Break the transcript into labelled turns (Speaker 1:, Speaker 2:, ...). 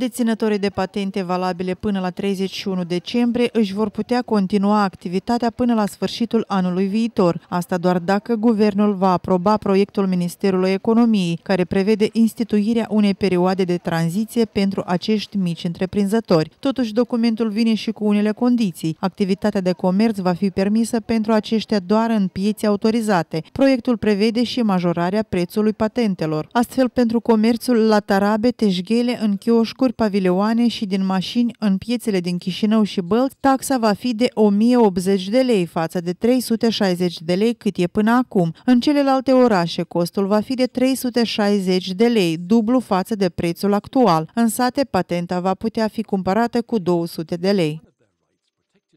Speaker 1: Deținătorii de patente valabile până la 31 decembrie își vor putea continua activitatea până la sfârșitul anului viitor, asta doar dacă guvernul va aproba proiectul Ministerului Economiei, care prevede instituirea unei perioade de tranziție pentru acești mici întreprinzători. Totuși, documentul vine și cu unele condiții. Activitatea de comerț va fi permisă pentru aceștia doar în piețe autorizate. Proiectul prevede și majorarea prețului patentelor. Astfel, pentru comerțul la tarabe, teșghele, în chioșcuri, unor pavilioane și din mașini în piețele din Chișinău și Bălți, taxa va fi de 1080 de lei față de 360 de lei cât e până acum. În celelalte orașe, costul va fi de 360 de lei, dublu față de prețul actual. În sate, patenta va putea fi cumpărată cu 200 de lei.